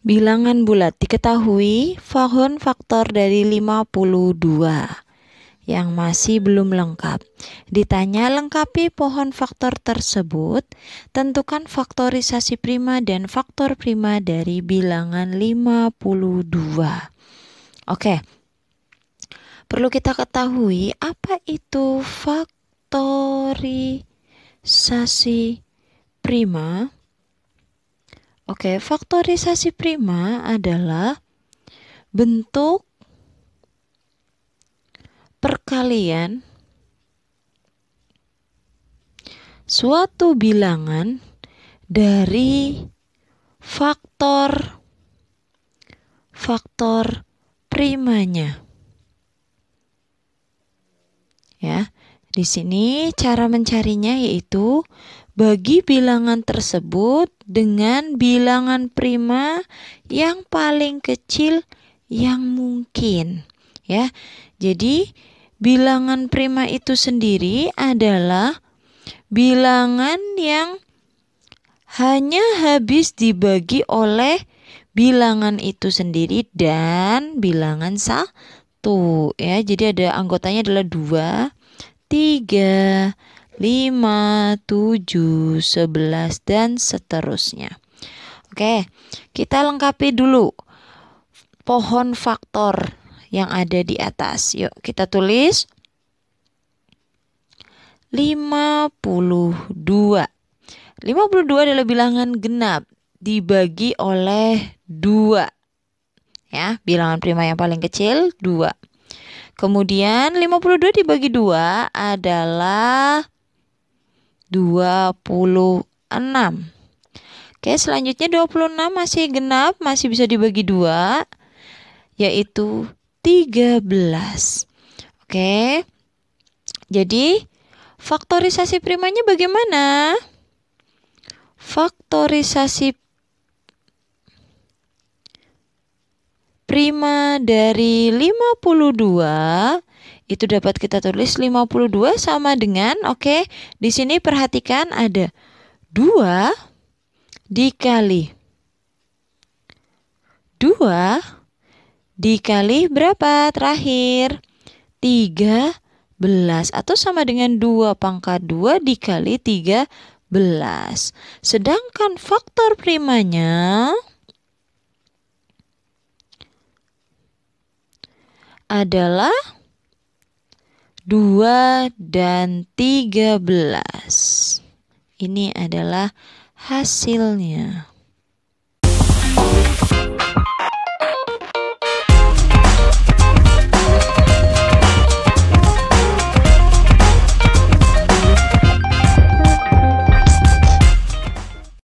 Bilangan bulat diketahui fahun faktor dari 52 yang masih belum lengkap. Ditanya lengkapi pohon faktor tersebut, tentukan faktorisasi prima dan faktor prima dari bilangan 52. Oke. Perlu kita ketahui apa itu faktorisasi prima Oke, faktorisasi prima adalah bentuk perkalian suatu bilangan dari faktor faktor primanya. Di sini cara mencarinya yaitu bagi bilangan tersebut dengan bilangan prima yang paling kecil yang mungkin ya. Jadi bilangan prima itu sendiri adalah bilangan yang hanya habis dibagi oleh bilangan itu sendiri dan bilangan satu ya. Jadi ada anggotanya adalah dua 3, 5, 7, 11, dan seterusnya. Oke, kita lengkapi dulu pohon faktor yang ada di atas. Yuk, kita tulis 52. 52 adalah bilangan genap dibagi oleh 2. Ya, bilangan prima yang paling kecil 2. Kemudian 52 dibagi 2 adalah 26. Oke, selanjutnya 26 masih genap, masih bisa dibagi 2 yaitu 13. Oke. Jadi faktorisasi primanya bagaimana? Faktorisasi dari 52 itu dapat kita tulis 52 sama dengan oke okay, di sini perhatikan ada 2 dikali 2 dikali berapa terakhir 13 atau sama dengan 2 pangkat 2 dikali 13 sedangkan faktor primanya adalah 2 dan 13. Ini adalah hasilnya.